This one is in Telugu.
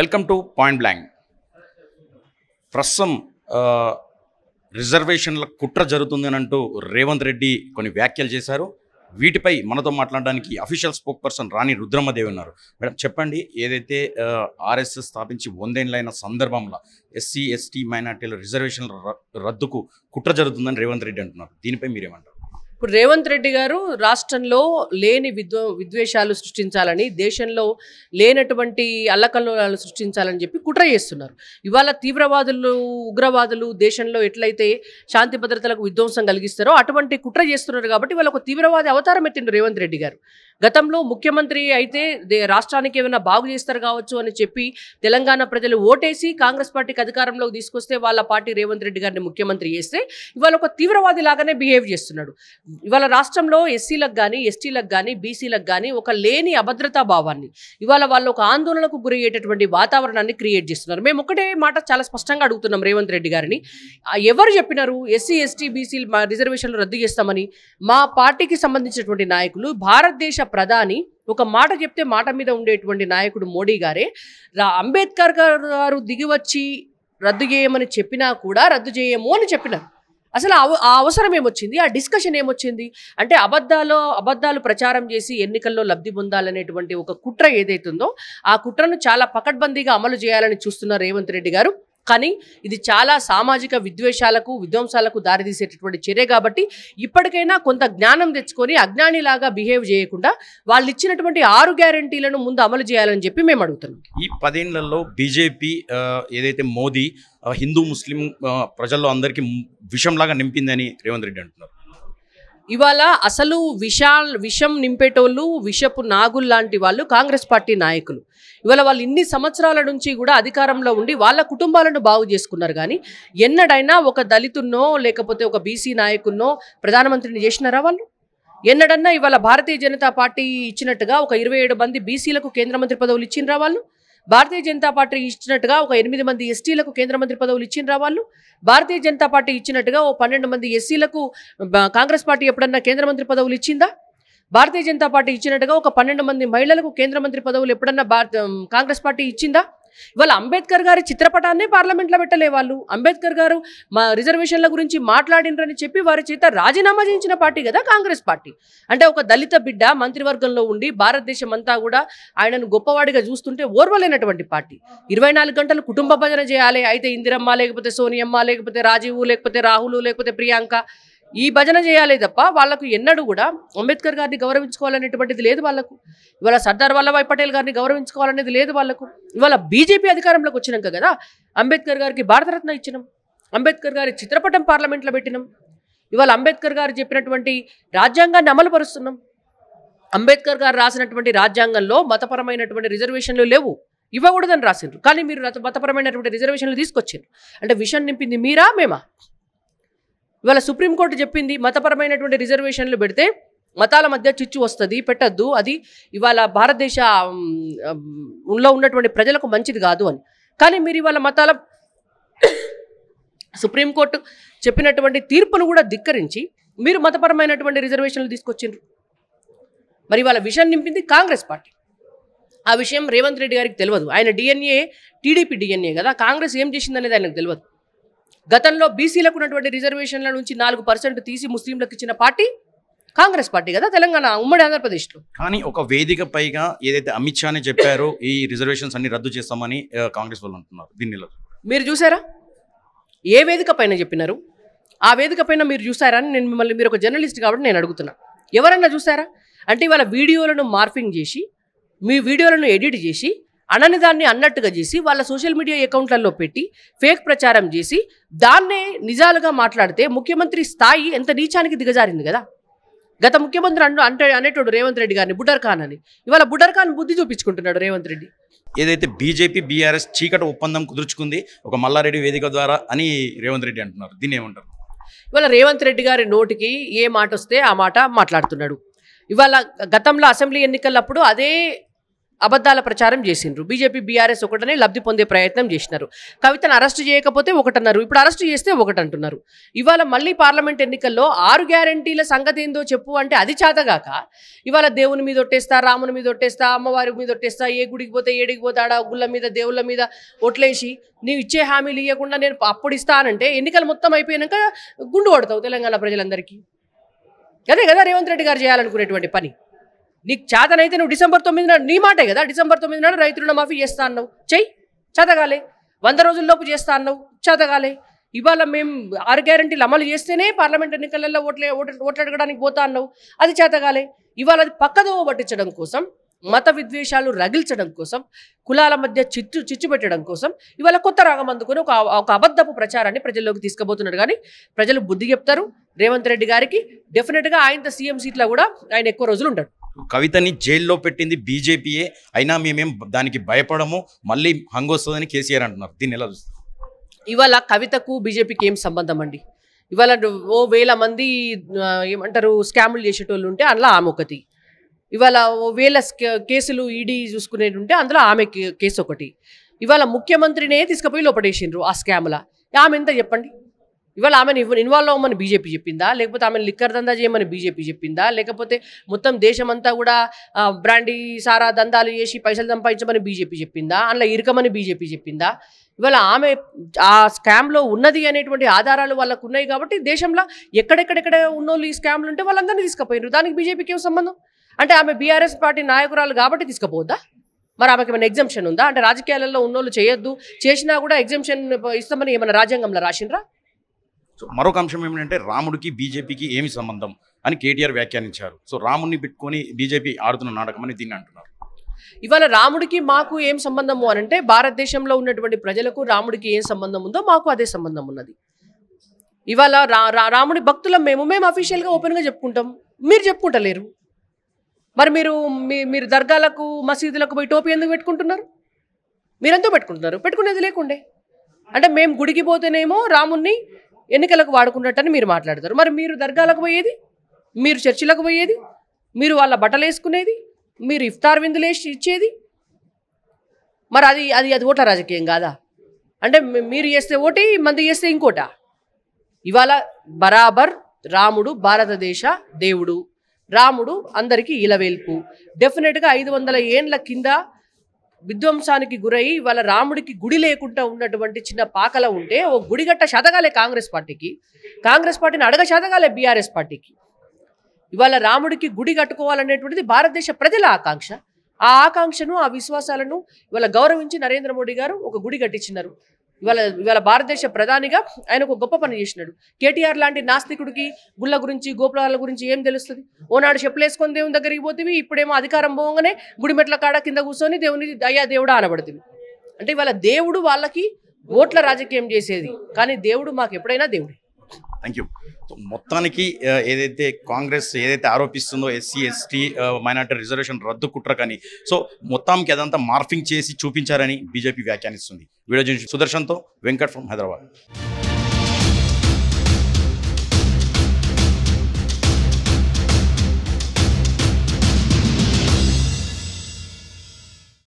వెల్కమ్ టు పాయింట్ బ్లాంక్ ప్రస్తుతం రిజర్వేషన్ల కుట్ర జరుగుతుందని అంటూ రేవంత్ రెడ్డి కొన్ని వ్యాఖ్యలు చేశారు వీటిపై మనతో మాట్లాడడానికి official spokesperson Rani Rudrammadevi ఉన్నారు మేడం చెప్పండి ఏదైతే ఆర్ఎస్ఎస్ స్థాపించి వందేళ్ళైన సందర్భంలో ఎస్సీ ఎస్టీ మైనార్టీల రిజర్వేషన్ల రద్దుకు కుట్ర జరుగుతుందని రేవంత్ రెడ్డి అంటున్నారు దీనిపై మీరేమంటారు ఇప్పుడు రేవంత్ రెడ్డి గారు రాష్ట్రంలో లేని విద్వ విద్వేషాలు సృష్టించాలని దేశంలో లేనటువంటి అల్లకల్లోలాలు సృష్టించాలని చెప్పి కుట్ర చేస్తున్నారు ఇవాళ తీవ్రవాదులు ఉగ్రవాదులు దేశంలో ఎట్లయితే శాంతి భద్రతలకు విధ్వంసం కలిగిస్తారో అటువంటి కుట్ర చేస్తున్నారు కాబట్టి ఇవాళ ఒక తీవ్రవాది అవతారం ఎత్తిండు రేవంత్ రెడ్డి గారు గతంలో ముఖ్యమంత్రి అయితే రాష్ట్రానికి ఏమైనా బాగు చేస్తారు కావచ్చు అని చెప్పి తెలంగాణ ప్రజలు ఓటేసి కాంగ్రెస్ పార్టీకి అధికారంలోకి తీసుకొస్తే వాళ్ళ పార్టీ రేవంత్ రెడ్డి గారిని ముఖ్యమంత్రి చేస్తే ఇవాళ ఒక తీవ్రవాది లాగానే బిహేవ్ చేస్తున్నాడు ఇవాళ రాష్ట్రంలో ఎస్సీలకు కానీ ఎస్టీలకు కానీ బీసీలకు కానీ ఒక లేని అభద్రతా భావాన్ని ఇవాళ వాళ్ళు ఒక ఆందోళనకు గురయ్యేటటువంటి వాతావరణాన్ని క్రియేట్ చేస్తున్నారు మేము ఒకటే మాట చాలా స్పష్టంగా అడుగుతున్నాం రేవంత్ రెడ్డి గారిని ఎవరు చెప్పినారు ఎస్సీ ఎస్టీ బీసీ రిజర్వేషన్లు రద్దు చేస్తామని మా పార్టీకి సంబంధించినటువంటి నాయకులు భారతదేశ ప్రధాని ఒక మాట చెప్తే మాట మీద ఉండేటువంటి నాయకుడు మోడీ గారే అంబేద్కర్ గారు దిగివచ్చి రద్దు చేయమని చెప్పినా కూడా రద్దు చేయము అని చెప్పినారు అసలు ఆ అవసరం ఏమొచ్చింది ఆ డిస్కషన్ ఏమొచ్చింది అంటే అబద్ధాలు అబద్ధాలు ప్రచారం చేసి ఎన్నికల్లో లబ్ధి పొందాలనేటువంటి ఒక కుట్ర ఏదైతుందో ఆ కుట్రను చాలా పకడ్బందీగా అమలు చేయాలని చూస్తున్న రేవంత్ రెడ్డి గారు కానీ ఇది చాలా సామాజిక విద్వేషాలకు విధ్వంసాలకు దారితీసేటటువంటి చర్య కాబట్టి ఇప్పటికైనా కొంత జ్ఞానం తెచ్చుకొని అజ్ఞానిలాగా బిహేవ్ చేయకుండా వాళ్ళు ఇచ్చినటువంటి ఆరు గ్యారంటీలను ముందు అమలు చేయాలని చెప్పి మేము అడుగుతున్నాం ఈ పదేళ్లలో బీజేపీ ఏదైతే మోదీ హిందూ ముస్లిం ప్రజల్లో అందరికీ విషంలాగా నింపిందని రేవంత్ రెడ్డి అంటున్నారు ఇవాళ అసలు విషాల్ విషం నింపేటోళ్ళు విషపు నాగులు లాంటి వాళ్ళు కాంగ్రెస్ పార్టీ నాయకులు ఇవాళ వాళ్ళు ఇన్ని సంవత్సరాల నుంచి కూడా అధికారంలో ఉండి వాళ్ళ కుటుంబాలను బాగు చేసుకున్నారు కానీ ఎన్నడైనా ఒక దళితున్నో లేకపోతే ఒక బీసీ నాయకున్నో ప్రధానమంత్రిని చేసినారా వాళ్ళు ఎన్నడన్నా ఇవాళ భారతీయ జనతా పార్టీ ఇచ్చినట్టుగా ఒక ఇరవై మంది బీసీలకు కేంద్ర మంత్రి పదవులు ఇచ్చినరా వాళ్ళు భారతీయ జనతా పార్టీ ఇచ్చినట్టుగా ఒక ఎనిమిది మంది ఎస్టీలకు కేంద్ర మంత్రి పదవులు ఇచ్చిన వాళ్ళు భారతీయ జనతా పార్టీ ఇచ్చినట్టుగా ఓ పన్నెండు మంది ఎస్సీలకు కాంగ్రెస్ పార్టీ ఎప్పుడన్నా కేంద్ర మంత్రి పదవులు ఇచ్చిందా భారతీయ జనతా పార్టీ ఇచ్చినట్టుగా ఒక పన్నెండు మంది మహిళలకు కేంద్ర మంత్రి పదవులు ఎప్పుడన్నా కాంగ్రెస్ పార్టీ ఇచ్చిందా ఇవాళ అంబేద్కర్ గారి చిత్రపటాన్ని పార్లమెంట్లో పెట్టలే వాళ్ళు అంబేద్కర్ గారు మా రిజర్వేషన్ల గురించి మాట్లాడినరని చెప్పి వారి చేత రాజీనామా చేయించిన పార్టీ కదా కాంగ్రెస్ పార్టీ అంటే ఒక దళిత బిడ్డ మంత్రివర్గంలో ఉండి భారతదేశం అంతా కూడా ఆయనను గొప్పవాడిగా చూస్తుంటే ఓర్వలేనటువంటి పార్టీ ఇరవై గంటలు కుటుంబ భజన చేయాలి అయితే ఇందిరమ్మ లేకపోతే సోనియమ్మ లేకపోతే రాజీవ్ లేకపోతే రాహుల్ లేకపోతే ప్రియాంక ఈ భజన చేయాలి తప్ప వాళ్లకు ఎన్నడూ కూడా అంబేద్కర్ గారిని గౌరవించుకోవాలనేటువంటిది లేదు వాళ్లకు ఇవాళ సర్దార్ వల్లభాయ్ పటేల్ గారిని గౌరవించుకోవాలనేది లేదు వాళ్లకు ఇవాళ బీజేపీ అధికారంలోకి వచ్చినాక కదా అంబేద్కర్ గారికి భారతరత్న ఇచ్చినాం అంబేద్కర్ గారి చిత్రపటం పార్లమెంట్లో పెట్టినాం ఇవాళ అంబేద్కర్ గారు చెప్పినటువంటి రాజ్యాంగాన్ని అమలు పరుస్తున్నాం అంబేద్కర్ గారు రాసినటువంటి రాజ్యాంగంలో మతపరమైనటువంటి రిజర్వేషన్లు లేవు ఇవ్వకూడదని రాసిండ్రు కానీ మీరు మతపరమైనటువంటి రిజర్వేషన్లు తీసుకొచ్చారు అంటే విషయం నింపింది మీరా మేమా ఇవాళ సుప్రీంకోర్టు చెప్పింది మతపరమైనటువంటి రిజర్వేషన్లు పెడితే మతాల మధ్య చిచ్చు వస్తుంది పెట్టద్దు అది ఇవాళ భారతదేశ లో ఉన్నటువంటి ప్రజలకు మంచిది కాదు అని కానీ మీరు ఇవాళ మతాల సుప్రీంకోర్టు చెప్పినటువంటి తీర్పును కూడా ధిక్కరించి మీరు మతపరమైనటువంటి రిజర్వేషన్లు తీసుకొచ్చిండ్రు మరి ఇవాళ విషయం నింపింది కాంగ్రెస్ పార్టీ ఆ విషయం రేవంత్ రెడ్డి గారికి తెలియదు ఆయన డిఎన్ఏ టీడీపీ డిఎన్ఏ కదా కాంగ్రెస్ ఏం చేసిందనేది ఆయనకు తెలియదు గతంలో బీసీలకు ఉన్నటువంటి రిజర్వేషన్ల నుంచి నాలుగు పర్సెంట్ తీసి ముస్లింలకు ఇచ్చిన పార్టీ కాంగ్రెస్ పార్టీ కదా తెలంగాణ ఉమ్మడి ఆంధ్రప్రదేశ్లో కానీ ఒక వేదిక పైగా ఏదైతే అమిత్ షా అని చెప్పారో ఈ రిజర్వేషన్స్ అన్ని రద్దు చేస్తామని కాంగ్రెస్ వాళ్ళు అంటున్నారు దీనిలో మీరు చూసారా ఏ వేదిక పైన చెప్పినారు ఆ వేదిక పైన మీరు చూసారా అని నేను మిమ్మల్ని మీరు ఒక జర్నలిస్ట్ కాబట్టి నేను అడుగుతున్నా ఎవరన్నా చూసారా అంటే ఇవాళ వీడియోలను మార్ఫింగ్ చేసి మీ వీడియోలను ఎడిట్ చేసి అనని దాన్ని అన్నట్టుగా చేసి వాళ్ళ సోషల్ మీడియా అకౌంట్లలో పెట్టి ఫేక్ ప్రచారం చేసి దాన్నే నిజాలుగా మాట్లాడితే ముఖ్యమంత్రి స్థాయి ఎంత నీచానికి దిగజారింది కదా గత ముఖ్యమంత్రి అంటూ అంటే అనేటోడు రేవంత్ రెడ్డి గారిని బుడర్ఖాన్ అని ఇవాళ బుడర్ఖాన్ బుద్ధి చూపించుకుంటున్నాడు రేవంత్ రెడ్డి ఏదైతే బీజేపీ బీఆర్ఎస్ చీకటి ఒప్పందం కుదుర్చుకుంది ఒక మల్లారెడ్డి వేదిక ద్వారా అని రేవంత్ రెడ్డి అంటున్నారు దీన్ని ఏమంటారు ఇవాళ రేవంత్ రెడ్డి గారి నోటికి ఏ మాట వస్తే ఆ మాట మాట్లాడుతున్నాడు ఇవాళ గతంలో అసెంబ్లీ ఎన్నికలప్పుడు అదే అబద్ధాల ప్రచారం చేసిండ్రు బీజేపీ బీఆర్ఎస్ ఒకటనే లబ్ధి పొందే ప్రయత్నం చేసినారు కవితను అరెస్ట్ చేయకపోతే ఒకటన్నారు ఇప్పుడు అరెస్ట్ చేస్తే ఒకటి అంటున్నారు ఇవాళ మళ్ళీ పార్లమెంట్ ఎన్నికల్లో ఆరు గ్యారంటీల సంగతి ఏందో చెప్పు అంటే అది చేతగాక ఇవాళ దేవుని మీద ఒట్టేస్తా రాముని మీద ఒట్టేస్తా అమ్మవారి మీద ఒట్టేస్తా ఏ గుడికి పోతే ఏడికి పోతాడా గుళ్ళ మీద దేవుళ్ళ మీద ఒట్లేసి నీవు ఇచ్చే హామీలు ఇవ్వకుండా నేను అప్పుడు ఇస్తానంటే ఎన్నికలు మొత్తం అయిపోయాక గుండు కొడతావు తెలంగాణ ప్రజలందరికీ అదే కదా రేవంత్ రెడ్డి గారు చేయాలనుకునేటువంటి పని నీకు చేతనైతే నువ్వు డిసెంబర్ తొమ్మిదిన నీ మాటే కదా డిసెంబర్ తొమ్మిదిన రైతు మాఫీ చేస్తా అన్నావు చెయ్యి చేతగాలే వంద రోజుల్లోపు చేస్తా అన్నావు చేతగాలే ఇవాళ మేము ఆరు గ్యారంటీలు అమలు చేస్తేనే పార్లమెంట్ ఎన్నికలలో ఓట్లే ఓట్లు అడగడానికి పోతా అన్నావు అది చేతగాలే ఇవాళ అది పక్కదోవ పట్టించడం కోసం మత విద్వేషాలు రగిల్చడం కోసం కులాల మధ్య చిచ్చు చిచ్చు పెట్టడం కోసం ఇవాళ కొత్త రాగం అందుకొని ఒక ఒక అబద్ధపు ప్రచారాన్ని ప్రజల్లోకి తీసుకుపోతున్నారు కానీ ప్రజలు బుద్ధి చెప్తారు రేవంత్ రెడ్డి గారికి డెఫినెట్గా ఆయనతో సీఎం సీట్లో కూడా ఆయన ఎక్కువ రోజులు ఉంటాడు కవితని జైల్లో పెట్టింది బీజేపీయే అయినా మేమేం దానికి భయపడము మళ్ళీ హంగ్ వస్తుందని కేసీఆర్ అంటున్నారు దీన్ని ఎలా ఇవాళ కవితకు బీజేపీకి ఏం సంబంధం అండి ఇవాళ ఓ వేల మంది ఏమంటారు స్కాములు చేసేటోళ్ళు ఉంటే అందులో ఆమె ఒకటి ఇవాళ ఓ వేల కేసులు ఈడీ చూసుకునేది ఉంటే అందులో ఆమె కేసు ఒకటి ఇవాళ ముఖ్యమంత్రినే తీసుకుపోయి లోపడేసిండ్రు ఆ స్కాముల ఆమె ఎంత చెప్పండి ఇవాళ ఆమెను ఇన్వాల్వ్ అవ్వమని బీజేపీ చెప్పిందా లేకపోతే ఆమెను లిక్కర్ దందా చేయమని బీజేపీ చెప్పిందా లేకపోతే మొత్తం దేశమంతా కూడా బ్రాండీ సారా దందాలు చేసి పైసలు సంపాదించమని బీజేపీ చెప్పిందా అందులో ఇరకమని బీజేపీ చెప్పిందా ఇవాళ ఆమె ఆ స్కామ్లో ఉన్నది అనేటువంటి ఆధారాలు వాళ్ళకు ఉన్నాయి కాబట్టి దేశంలో ఎక్కడెక్కడెక్కడ ఉన్నోళ్ళు ఈ స్కామ్లు ఉంటే వాళ్ళందరినీ తీసుకుపోయినారు దానికి బీజేపీకి ఏం సంబంధం అంటే ఆమె బీఆర్ఎస్ పార్టీ నాయకురాలు కాబట్టి తీసుకుపోద్దా మరి ఆమెకి ఏమైనా ఎగ్జంప్షన్ ఉందా అంటే రాజకీయాలలో ఉన్నోళ్ళు చేయొద్దు చేసినా కూడా ఎగ్జంప్షన్ ఇస్తామని ఏమైనా రాజ్యాంగంలో రాసినరా సో మరొక అంశం ఏమిటంటే రాముడికి బీజేపీకి ఏమి సంబంధం అని కేటీఆర్ వ్యాఖ్యానించారు సో రాముడిని పెట్టుకొని బీజేపీ ఆడుతున్న నాటకం అని దీన్ని అంటున్నారు ఇవాళ రాముడికి మాకు ఏం సంబంధము అని అంటే భారతదేశంలో ఉన్నటువంటి ప్రజలకు రాముడికి ఏం సంబంధం ఉందో మాకు అదే సంబంధం ఉన్నది ఇవాళ రా రాముడి భక్తులం మేము మేము అఫీషియల్గా ఓపెన్గా చెప్పుకుంటాం మీరు చెప్పుకుంటలేరు మరి మీరు మీరు దర్గాలకు మసీదులకు పోయి టోపీ ఎందుకు పెట్టుకుంటున్నారు మీరెంతో పెట్టుకుంటున్నారు పెట్టుకునేది లేకుండే అంటే మేము గుడికి పోతేనేమో రాముణ్ణి ఎన్నికలకు వాడుకున్నట్టని మీరు మాట్లాడతారు మరి మీరు దర్గాలకు పోయేది మీరు చర్చిలకు పోయేది మీరు వాళ్ళ బట్టలు వేసుకునేది మీరు ఇఫ్తార్ విందులు వేసి ఇచ్చేది మరి అది అది అది ఓట్ల రాజకీయం కాదా అంటే మీరు చేస్తే ఓటి మంది చేస్తే ఇంకోట ఇవాళ బరాబర్ రాముడు భారతదేశ దేవుడు రాముడు అందరికీ ఇలవేల్పు డెఫినెట్గా ఐదు వందల ఏండ్ల కింద విధ్వంసానికి గురై వాళ్ళ రాముడికి గుడి లేకుండా ఉన్నటువంటి చిన్న పాకల ఉంటే ఓ గుడిగట్ట శాతగాలే కాంగ్రెస్ పార్టీకి కాంగ్రెస్ పార్టీని అడగ శాతగాలే బీఆర్ఎస్ పార్టీకి ఇవాళ రాముడికి గుడి కట్టుకోవాలనేటువంటిది భారతదేశ ప్రజల ఆకాంక్ష ఆ ఆకాంక్షను ఆ విశ్వాసాలను ఇవాళ గౌరవించి నరేంద్ర మోడీ గారు ఒక గుడి కట్టించినారు ఇవాళ ఇవాళ భారతదేశ ప్రధానిగా ఆయన ఒక గొప్ప పని చేసినాడు కేటీఆర్ లాంటి నాస్తికుడికి గుళ్ళ గురించి గోపురాల గురించి ఏం తెలుస్తుంది ఓనాడు చెప్పులేసుకొని దేవుని దగ్గరికి పోతేవి ఇప్పుడేమో అధికారం పోగానే గుడిమెట్ల కాడ కింద కూర్చొని దేవుని అయ్యా దేవుడా అనబడుతుంది అంటే ఇవాళ దేవుడు వాళ్ళకి ఓట్ల రాజకీయం చేసేది కానీ దేవుడు మాకు ఎప్పుడైనా దేవుడే థ్యాంక్ యూ మొత్తానికి ఏదైతే కాంగ్రెస్ ఏదైతే ఆరోపిస్తుందో ఎస్సీ ఎస్టీ మైనార్టీ రిజర్వేషన్ రద్దు కానీ సో మొత్తానికి అదంతా మార్ఫింగ్ చేసి చూపించారని బీజేపీ వ్యాఖ్యానిస్తుంది వీడియో సుదర్శన్తో వెంకట్ ఫ్రమ్ హైదరాబాద్